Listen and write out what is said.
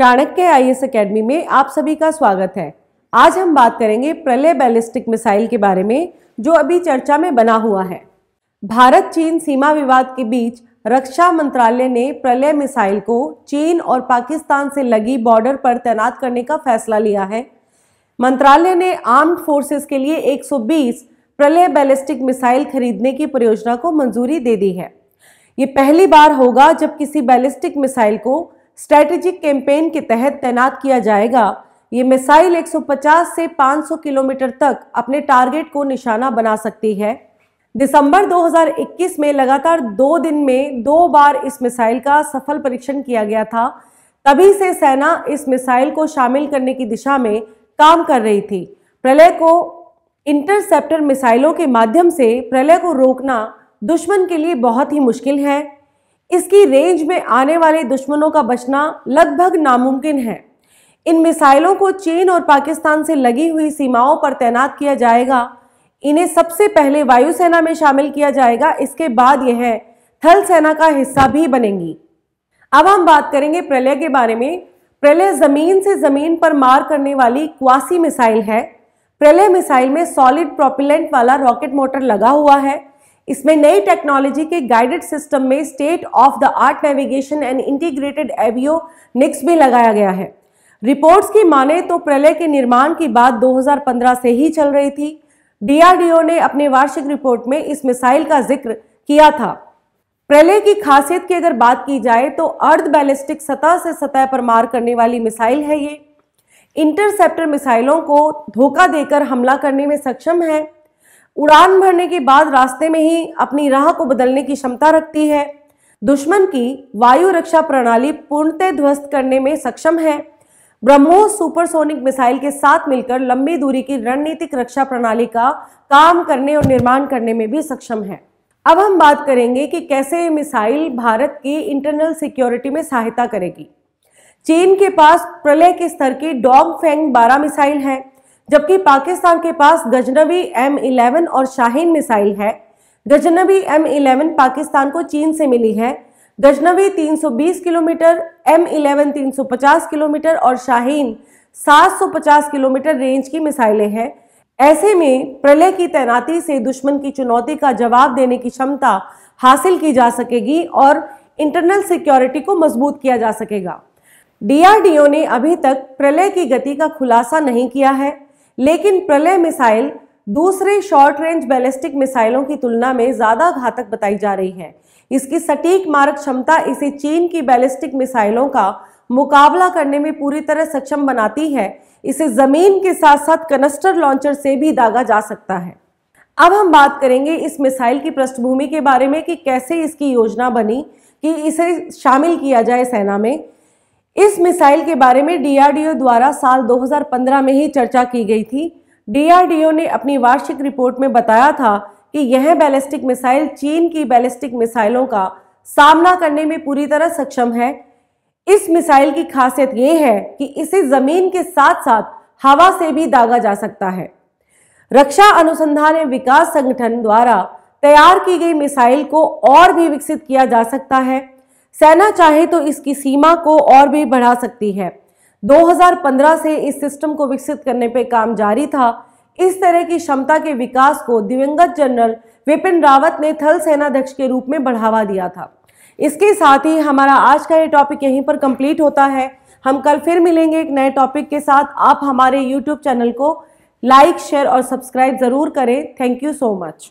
Chanakya I S academy में आप सभी का स्वागत है आज हम बात करेंगे प्रलय बैलिस्टिक मिसाइल के बारे में जो अभी चर्चा में बना हुआ है भारत चीन सीमा विवाद के बीच रक्षा मंत्रालय ने प्रलय मिसाइल को चीन और पाकिस्तान से लगी बॉर्डर पर तैनात करने का फैसला लिया है मंत्रालय ने आर्म्ड फोर्सेस के लिए 120 प्रलय बैलिस्टिक मिसाइल खरीदने की परियोजना को मंजूरी दे दी है ये पहली बार होगा जब किसी बैलिस्टिक मिसाइल को स्ट्रैटेजिक कैंपेन के तहत तैनात किया जाएगा ये मिसाइल 150 से 500 किलोमीटर तक अपने टारगेट को निशाना बना सकती है दिसंबर 2021 में लगातार दो दिन में दो बार इस मिसाइल का सफल परीक्षण किया गया था तभी से सेना इस मिसाइल को शामिल करने की दिशा में काम कर रही थी प्रलय को इंटरसेप्टर मिसाइलों के माध्यम से प्रलय को रोकना दुश्मन के लिए बहुत ही मुश्किल है इसकी रेंज में आने वाले दुश्मनों का बचना लगभग नामुमकिन है इन मिसाइलों को चीन और पाकिस्तान से लगी हुई सीमाओं पर तैनात किया जाएगा इन्हें सबसे पहले वायुसेना में शामिल किया जाएगा इसके बाद यह थल सेना का हिस्सा भी बनेंगी अब हम बात करेंगे प्रलय के बारे में प्रलय जमीन से जमीन पर मार करने वाली क्वासी मिसाइल है प्रलय मिसाइल में सॉलिड प्रोपिलेंट वाला रॉकेट मोटर लगा हुआ है इसमें नई टेक्नोलॉजी के गाइडेड सिस्टम में state of the art navigation and integrated avionics भी लगाया गया है रिपोर्ट्स की माने तो प्रलय के निर्माण की बात 2015 से ही चल रही थी डीआरडीओ ने अपने वार्षिक रिपोर्ट में इस मिसाइल का जिक्र किया था प्रलय की खासियत की अगर बात की जाए तो अर्ध बैलिस्टिक सतह से सतह पर मार करने वाली मिसाइल है ये इंटरसेप्टर मिसाइलों को धोखा देकर हमला करने में सक्षम है उड़ान भरने के बाद रास्ते में ही अपनी राह को बदलने की क्षमता रखती है दुश्मन की वायु रक्षा प्रणाली पूर्णतः ध्वस्त करने में सक्षम है ब्रह्मोस सुपरसोनिक मिसाइल के साथ मिलकर लंबी दूरी की रणनीतिक रक्षा प्रणाली का काम करने और निर्माण करने में भी सक्षम है अब हम बात करेंगे कि कैसे ये मिसाइल भारत की इंटरनल सिक्योरिटी में सहायता करेगी चीन के पास प्रलय के स्तर की डॉग फेंग बारह मिसाइल है जबकि पाकिस्तान के पास गजनबी एम इलेवन और शाहीन मिसाइल है गजनबी एम इलेवन पाकिस्तान को चीन से मिली है Ghaznavi 320 kilometre M eleven 350 kilometre और शाहीन 750 किलोमीटर रेंज की मिसाइलें हैं ऐसे में प्रलय की तैनाती से दुश्मन की चुनौती का जवाब देने की क्षमता हासिल की जा सकेगी और इंटरनल सिक्योरिटी को मजबूत किया जा सकेगा डीआरडीओ ने अभी तक प्रलय की गति का खुलासा नहीं किया है लेकिन प्रलय मिसाइल दूसरे शॉर्ट रेंज बैलिस्टिक मिसाइलों की तुलना में ज्यादा घातक बताई जा रही है इसकी सटीक मारक क्षमता इसे चीन की बैलिस्टिक मिसाइलों का मुकाबला करने में पूरी तरह सक्षम बनाती है इसे जमीन के साथ साथ कनस्टर लॉन्चर से भी दागा जा सकता है अब हम बात करेंगे इस मिसाइल की पृष्ठभूमि के बारे में कि कैसे इसकी योजना बनी कि इसे शामिल किया जाए सेना में इस मिसाइल के बारे में डीआरडीओ द्वारा साल 2015 में ही चर्चा की गई थी डीआरडीओ ने अपनी वार्षिक रिपोर्ट में बताया था कि यह बैलिस्टिक मिसाइल चीन की बैलिस्टिक मिसाइलों का सामना करने में पूरी तरह सक्षम है इस मिसाइल की खासियत यह है कि इसे जमीन के साथ साथ हवा से भी दागा जा सकता है रक्षा अनुसंधान एवं विकास संगठन द्वारा तैयार की गई मिसाइल को और भी विकसित किया जा सकता है सेना चाहे तो इसकी सीमा को और भी बढ़ा सकती है 2015 से इस सिस्टम को विकसित करने पर काम जारी था इस तरह की क्षमता के विकास को दिवंगत जनरल विपिन रावत ने थल सेनाध्यक्ष के रूप में बढ़ावा दिया था इसके साथ ही हमारा आज का ये टॉपिक यहीं पर कंप्लीट होता है हम कल फिर मिलेंगे एक नए टॉपिक के साथ आप हमारे यूट्यूब चैनल को लाइक शेयर और सब्सक्राइब ज़रूर करें थैंक यू सो मच